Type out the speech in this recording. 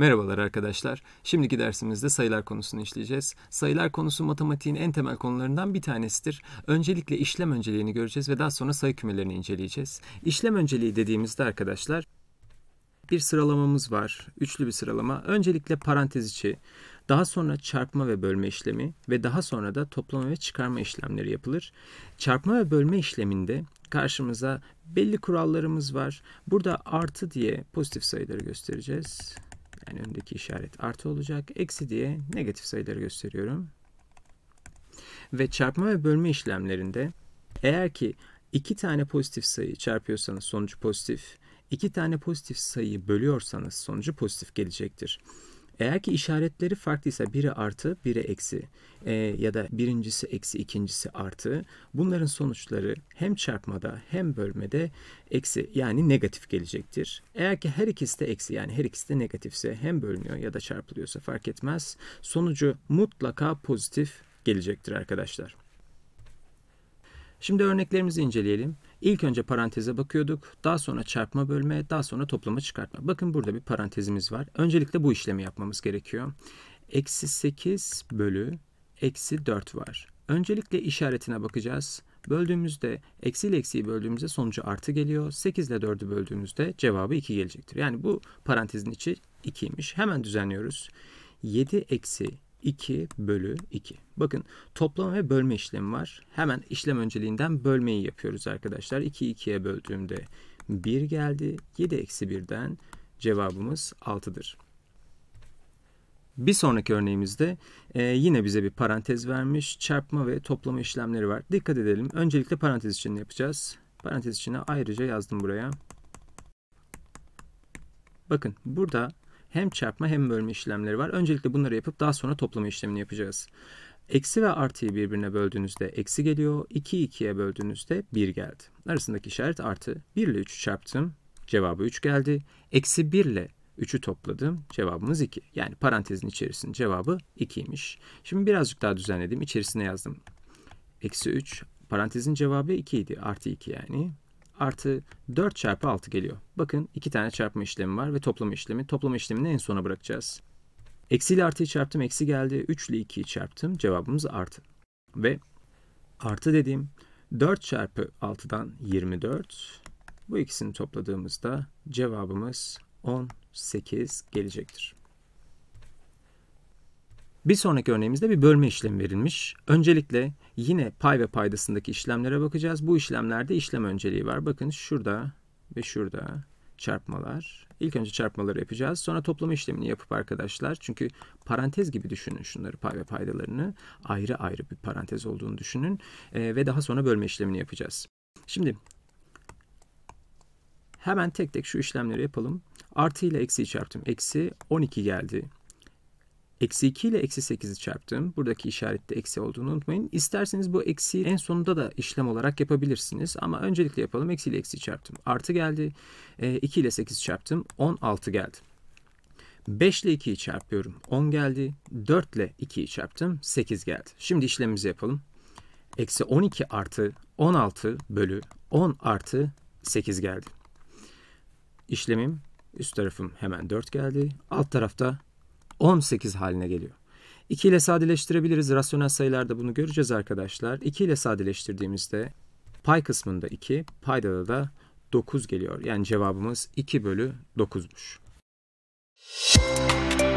Merhabalar arkadaşlar. Şimdiki dersimizde sayılar konusunu işleyeceğiz. Sayılar konusu matematiğin en temel konularından bir tanesidir. Öncelikle işlem önceliğini göreceğiz ve daha sonra sayı kümelerini inceleyeceğiz. İşlem önceliği dediğimizde arkadaşlar bir sıralamamız var. Üçlü bir sıralama. Öncelikle parantez içi, daha sonra çarpma ve bölme işlemi ve daha sonra da toplama ve çıkarma işlemleri yapılır. Çarpma ve bölme işleminde karşımıza belli kurallarımız var. Burada artı diye pozitif sayıları göstereceğiz. Yani önündeki işaret artı olacak. Eksi diye negatif sayıları gösteriyorum. Ve çarpma ve bölme işlemlerinde eğer ki iki tane pozitif sayı çarpıyorsanız sonucu pozitif, iki tane pozitif sayıyı bölüyorsanız sonucu pozitif gelecektir. Eğer ki işaretleri farklıysa biri artı, biri eksi e, ya da birincisi eksi, ikincisi artı bunların sonuçları hem çarpmada hem bölmede eksi yani negatif gelecektir. Eğer ki her ikisi de eksi yani her ikisi de negatifse hem bölünüyor ya da çarpılıyorsa fark etmez. Sonucu mutlaka pozitif gelecektir arkadaşlar. Şimdi örneklerimizi inceleyelim. İlk önce paranteze bakıyorduk. Daha sonra çarpma bölme, daha sonra toplama çıkartma. Bakın burada bir parantezimiz var. Öncelikle bu işlemi yapmamız gerekiyor. Eksi 8 bölü eksi 4 var. Öncelikle işaretine bakacağız. Böldüğümüzde eksi ile eksiyi böldüğümüzde sonucu artı geliyor. 8 ile 4'ü böldüğümüzde cevabı 2 gelecektir. Yani bu parantezin içi 2'ymiş. Hemen düzenliyoruz. 7 eksi 2 bölü 2. Bakın toplama ve bölme işlemi var. Hemen işlem önceliğinden bölmeyi yapıyoruz arkadaşlar. 2'yi 2'ye böldüğümde 1 geldi. 7 eksi 1'den cevabımız 6'dır. Bir sonraki örneğimizde e, yine bize bir parantez vermiş. Çarpma ve toplama işlemleri var. Dikkat edelim. Öncelikle parantez içinde yapacağız. Parantez içine ayrıca yazdım buraya. Bakın burada hem çarpma hem bölme işlemleri var. Öncelikle bunları yapıp daha sonra toplama işlemini yapacağız. Eksi ve artıyı birbirine böldüğünüzde eksi geliyor. 2'yi 2'ye böldüğünüzde 1 geldi. Arasındaki işaret artı. 1 ile 3'ü çarptım. Cevabı 3 geldi. Eksi 1 ile 3'ü topladım. Cevabımız 2. Yani parantezin içerisinde cevabı 2'ymiş. Şimdi birazcık daha düzenledim. İçerisine yazdım. Eksi 3. Parantezin cevabı 2 idi. Artı 2 yani artı 4 çarpı 6 geliyor. Bakın iki tane çarpma işlemi var ve toplama işlemi. Toplama işlemini en sona bırakacağız. Eksi ile artıyı çarptım eksi geldi. 3 ile 2'yi çarptım cevabımız artı. Ve artı dediğim 4 çarpı 6'dan 24. Bu ikisini topladığımızda cevabımız 18 gelecektir. Bir sonraki örneğimizde bir bölme işlemi verilmiş. Öncelikle yine pay ve paydasındaki işlemlere bakacağız. Bu işlemlerde işlem önceliği var. Bakın şurada ve şurada çarpmalar. İlk önce çarpmaları yapacağız. Sonra toplama işlemini yapıp arkadaşlar çünkü parantez gibi düşünün şunları pay ve paydalarını ayrı ayrı bir parantez olduğunu düşünün e, ve daha sonra bölme işlemini yapacağız. Şimdi hemen tek tek şu işlemleri yapalım. Artı ile eksiyi çarptım. Eksi 12 geldi. Eksi 2 ile eksi 8'i çarptım. Buradaki işarette eksi olduğunu unutmayın. İsterseniz bu eksi en sonunda da işlem olarak yapabilirsiniz. Ama öncelikle yapalım. Eksi ile eksi çarptım. Artı geldi. E, 2 ile 8 çarptım. 16 geldi. 5 ile 2'yi çarpıyorum. 10 geldi. 4 ile 2'yi çarptım. 8 geldi. Şimdi işlemimizi yapalım. Eksi 12 artı 16 bölü 10 artı 8 geldi. İşlemim üst tarafım hemen 4 geldi. Alt tarafta 18 haline geliyor. 2 ile sadeleştirebiliriz. Rasyonel sayılarda bunu göreceğiz arkadaşlar. 2 ile sadeleştirdiğimizde pay kısmında 2, paydada da 9 geliyor. Yani cevabımız 2 bölü 9'muş. Müzik